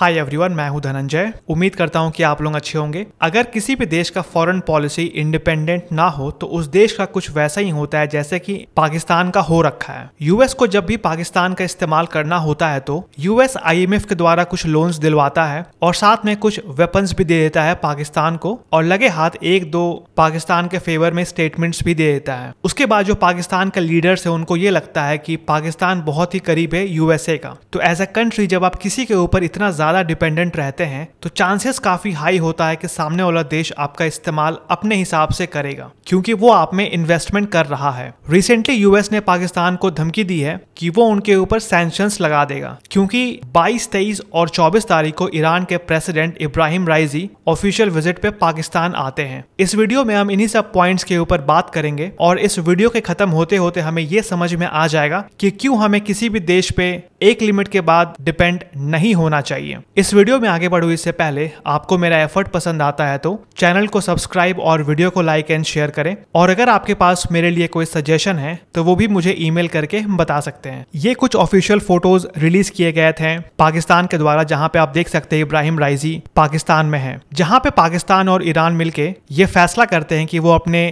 hi everyone मैं हूं धनंजय उम्मीद करता हूं कि आप लोग अच्छे होंगे अगर किसी भी देश का फॉरेन पॉलिसी इंडिपेंडेंट ना हो तो उस देश का कुछ वैसा ही होता है जैसे कि पाकिस्तान का हो रखा है यूएस को जब भी पाकिस्तान का इस्तेमाल करना होता है तो यूएस आईएमएफ के द्वारा कुछ लोन्स दिलवाता है और साथ में कुछ वेपन्स भी दे देता है पाकिस्तान को और लगे हाथ एक दो पाकिस्तान के फेवर में स्टेटमेंट्स भी दे देता है उसके बाद जो पाकिस्तान के लीडर्स है उनको ये लगता है कि पाकिस्तान बहुत ही करीब है यूएसए का तो एज अ कंट्री जब आप किसी के ऊपर इतना ज्यादा ज़्यादा डिपेंडेंट रहते हैं तो चांसेस काफ़ी हाई होता है कि सामने वाला देश आपका इस्तेमाल अपने हिसाब से करेगा क्योंकि वो आप में इन्वेस्टमेंट कर रहा है रिसेंटली यूएस ने पाकिस्तान को धमकी दी है कि वो उनके ऊपर सैंक्शंस लगा देगा क्योंकि 22, 23 और 24 तारीख को ईरान के president Ebrahim Raisi official visit पे पाकिस्तान आते हैं इस वीडियो में हम इन्हीं सब पॉइंट्स के ऊपर बात करेंगे और इस वीडियो के खत्म होते होते हमें ये समझ में आ जाएगा कि क्यों हमें किसी भी देश पे एक लिमिट के बाद डिपेंड नहीं होना चाहिए इस वीडियो में आगे बढ़ू इससे पहले आपको मेरा एफर्ट पसंद आता है तो चैनल को सब्सक्राइब और वीडियो को लाइक एंड शेयर करें और अगर आपके पास मेरे लिए कोई सजेशन है तो वो भी मुझे ईमेल करके बता सकते हैं ये कुछ ऑफिशियल फोटोज रिलीज किए गए थे पाकिस्तान के द्वारा जहाँ पे आप देख सकते हैं इब्राहिम राइजी पाकिस्तान में है जहाँ पे पाकिस्तान और ईरान मिलके ये फैसला करते हैं कि वो अपने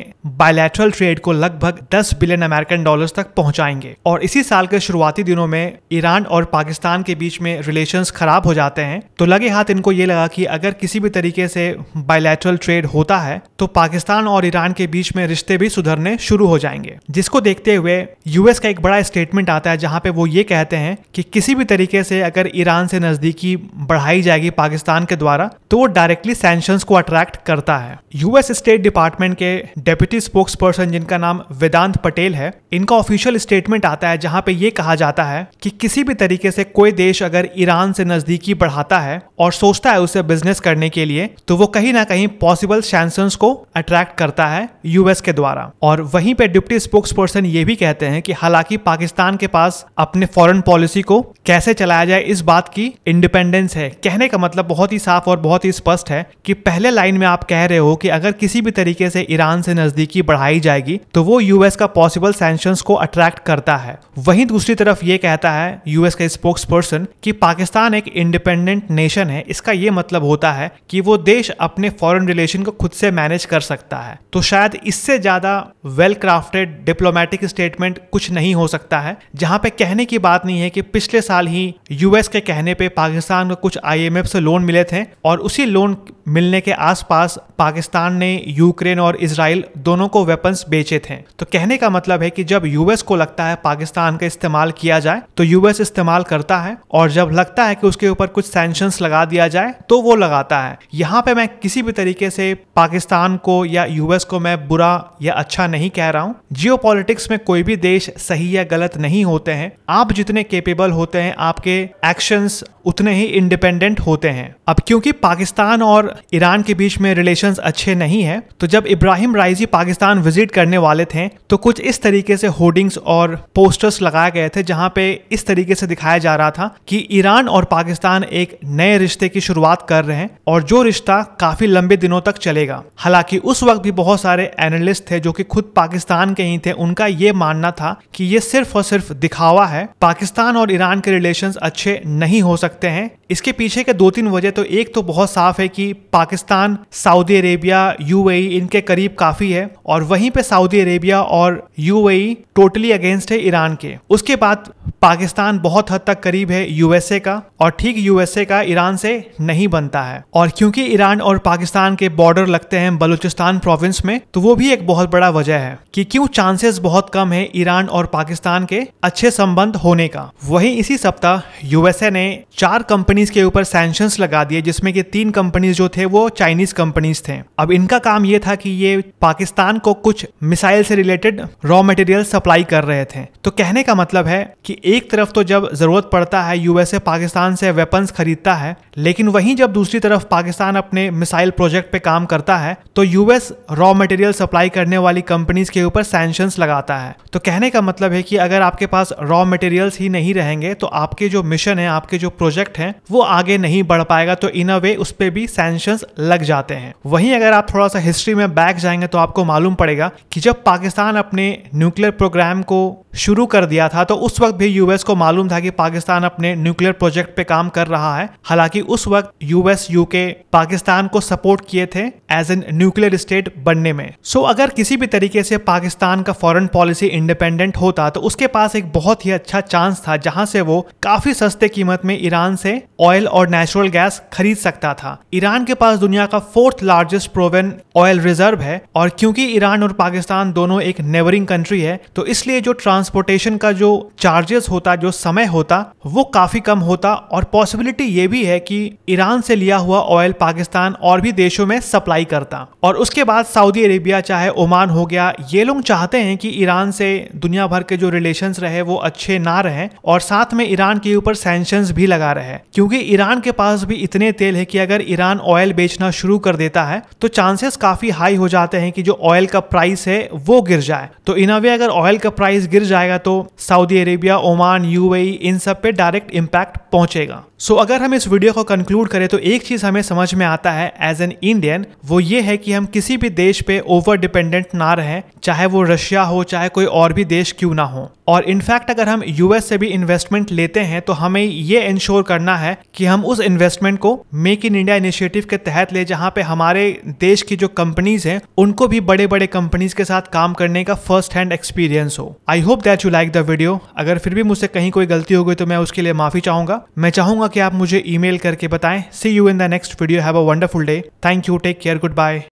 बायलैटरल ट्रेड को लगभग 10 बिलियन अमेरिकन डॉलर्स तक पहुंचाएंगे और इसी साल के शुरुआती दिनों में ईरान ईरान और पाकिस्तान के बीच में रिलेशंस ख़राब हो जाते हैं तो लगे हाथ इनको ये लगा कि अगर किसी भी तरीके से बायलैटरल ट्रेड होता है तो पाकिस्तान और ईरान के बीच में रिश्ते भी सुधरने शुरू हो जाएंगे जिसको देखते हुए यूएस का एक बड़ा स्टेटमेंट आता है जहाँ पे वो ये कहते हैं कि किसी भी तरीके से अगर ईरान से नज़दीकी बढ़ाई जाएगी पाकिस्तान के द्वारा तो वो डायरेक्टली सैंक्शंस को अट्रैक्ट करता है यूएस स्टेट डिपार्टमेंट के डेप्यूटी स्पोक्स पर्सन जिनका नाम वेदांत पटेल है इनका ऑफिशियल स्टेटमेंट आता है जहाँ पे ये कहा जाता है कि किसी भी तरीके से कोई देश अगर ईरान से नजदीकी बढ़ाता है और सोचता है उसे बिजनेस करने के लिए तो वो कहीं ना कहीं पॉसिबल सैमसंग को अट्रैक्ट करता है यूएस के द्वारा और वहीं पे डिप्टी स्पोक्स पर्सन ये भी कहते हैं कि हालांकि पाकिस्तान के पास अपने फॉरेन पॉलिसी को कैसे चलाया जाए इस बात की इंडिपेंडेंस है कहने का मतलब बहुत ही साफ और बहुत ही स्पष्ट है कि पहले लाइन में आप कह रहे हो कि अगर किसी भी तरीके से ईरान से नजदीकी बढ़ाई जाएगी तो वो यूएस का पॉसिबल सैंक्शन को अट्रैक्ट करता है वहीं दूसरी तरफ ये कहता है यूएस का स्पोक्स पर्सन की पाकिस्तान एक इंडिपेंडेंट नेशन है इसका ये मतलब होता है कि वो देश अपने फॉरेन रिलेशन को खुद से मैनेज कर सकता है तो शायद इससे ज़्यादा वेल क्राफ्टेड डिप्लोमेटिक स्टेटमेंट कुछ नहीं हो सकता है जहाँ पे कहने की बात नहीं है कि पिछले साल ही यूएस के कहने पे पाकिस्तान को कुछ आईएमएफ से लोन मिले थे और उसी लोन मिलने के आसपास पाकिस्तान ने यूक्रेन और इसराइल दोनों को वेपन्स बेचे थे तो कहने का मतलब है कि जब यूएस को लगता है पाकिस्तान का इस्तेमाल किया जाए तो यूएस इस्तेमाल करता है और जब लगता है कि उसके ऊपर कुछ सैंक्शन लगा दिया जाए तो वो लगाता है यहाँ पे मैं किसी भी तरीके से पाकिस्तान को या यूएस को मैं बुरा या अच्छा नहीं कह रहा हूँ जियो में कोई भी देश सही या गलत नहीं होते हैं आप जितने केपेबल होते हैं आपके एक्शन उतने ही इंडिपेंडेंट होते हैं अब क्योंकि पाकिस्तान और ईरान के बीच में रिलेशन अच्छे नहीं है तो जब इब्राहिम राइजी पाकिस्तान विजिट करने वाले थे तो कुछ इस तरीके से होर्डिंग्स और पोस्टर्स लगाए गए थे जहाँ पे इस तरीके से दिखाया जा रहा था कि ईरान और पाकिस्तान एक नए रिश्ते की शुरुआत कर रहे हैं और जो रिश्ता काफी लंबे दिनों तक चलेगा हालांकि उस वक्त भी बहुत सारे एनालिस्ट थे जो कि खुद पाकिस्तान के ही थे उनका ये मानना था कि ये सिर्फ और सिर्फ दिखावा है पाकिस्तान और ईरान के रिलेशन अच्छे नहीं हो सकते हैं इसके पीछे के दो तीन वजह तो एक तो बहुत साफ है कि पाकिस्तान सऊदी अरेबिया यूएई इनके करीब काफी है और वहीं पे सऊदी अरेबिया और यूएई टोटली अगेंस्ट है ईरान के उसके बाद पाकिस्तान बहुत बहुत हद तक करीब है यूएसए का और ठीक यूएसए का ईरान से नहीं बनता है और क्योंकि ईरान और पाकिस्तान के बॉर्डर लगते हैं बलूचिस्तान प्रोविंस में तो वो भी एक बहुत बड़ा वजह है कि क्यों चांसेस बहुत कम है ईरान और पाकिस्तान के अच्छे संबंध होने का वही इसी सप्ताह यूएसए ने चार कंपनीज के ऊपर सैंक्शन लगा दिए जिसमें कि तीन कंपनीज जो थे वो चाइनीज कंपनीज थे अब इनका काम ये था कि ये पाकिस्तान को कुछ मिसाइल से रिलेटेड रॉ मटेरियल सप्लाई कर रहे थे तो कहने का मतलब है कि एक तरफ तो जब ज़रूरत पड़ता है यूएसए पाकिस्तान से वेपन्स खरीदता है लेकिन वहीं जब दूसरी तरफ पाकिस्तान अपने मिसाइल प्रोजेक्ट पे काम करता है तो यूएस रॉ मटेरियल सप्लाई करने वाली कंपनीज के ऊपर सैंक्शंस लगाता है तो कहने का मतलब है कि अगर आपके पास रॉ मटेरियल्स ही नहीं रहेंगे तो आपके जो मिशन है आपके जो प्रोजेक्ट है वो आगे नहीं बढ़ पाएगा तो इन अ वे उस पर भी सैंक्शंस लग जाते हैं वहीं अगर आप थोड़ा सा हिस्ट्री में बैक जाएंगे तो आपको मालूम पड़ेगा कि जब पाकिस्तान अपने न्यूक्लियर प्रोग्राम को शुरू कर दिया था तो उस वक्त भी यूएस को मालूम मालूम था कि पाकिस्तान अपने न्यूक्लियर प्रोजेक्ट पे काम कर रहा है हालांकि उस वक्त यूएस यूके पाकिस्तान को सपोर्ट किए थे एज एन न्यूक्लियर स्टेट बनने में सो so, अगर किसी भी तरीके से पाकिस्तान का फॉरेन पॉलिसी इंडिपेंडेंट होता तो उसके पास एक बहुत ही अच्छा चांस था जहां से वो काफी सस्ते कीमत में ईरान से ऑयल और नेचुरल गैस खरीद सकता था ईरान के पास दुनिया का fourth largest proven oil reserve है और क्योंकि ईरान और पाकिस्तान दोनों एक नेबरिंग कंट्री है तो इसलिए जो ट्रांसपोर्टेशन का जो चार्जेस होता जो समय होता वो काफ़ी कम होता और पॉसिबिलिटी ये भी है कि ईरान से लिया हुआ ऑयल पाकिस्तान और भी देशों में सप्लाई करता और उसके बाद सऊदी अरेबिया चाहे ओमान हो गया ये लोग चाहते हैं कि ईरान से दुनिया भर के जो रिलेशन रहे वो अच्छे ना रहे और साथ में ईरान के ऊपर सेंशन भी लगा रहे क्योंकि ईरान के पास भी इतने तेल है कि अगर ईरान ऑयल बेचना शुरू कर देता है तो चांसेस काफी हाई हो जाते हैं कि जो ऑयल का प्राइस है वो गिर जाए तो इन अवे अगर ऑयल का प्राइस गिर जाएगा तो सऊदी अरेबिया ओमान यूए यूएई इन सब पे डायरेक्ट इम्पैक्ट पहुंचेगा सो so, अगर हम इस वीडियो को कंक्लूड करें तो एक चीज हमें समझ में आता है एज एन इंडियन वो ये है कि हम किसी भी देश पे ओवर डिपेंडेंट ना रहे चाहे वो रशिया हो चाहे कोई और भी देश क्यों ना हो और इनफैक्ट अगर हम यूएस से भी इन्वेस्टमेंट लेते हैं तो हमें ये इंश्योर करना है कि हम उस इन्वेस्टमेंट को मेक इन इंडिया इनिशिएटिव के तहत ले जहाँ पे हमारे देश की जो कंपनीज हैं उनको भी बड़े बड़े कंपनीज के साथ काम करने का फर्स्ट हैंड एक्सपीरियंस हो I hope that you like the video अगर फिर भी मुझसे कहीं कोई गलती हो गई तो मैं उसके लिए माफी चाहूंगा मैं चाहूंगा कि आप मुझे ईमेल करके बताएं see you in the next video have a wonderful day thank you take care good bye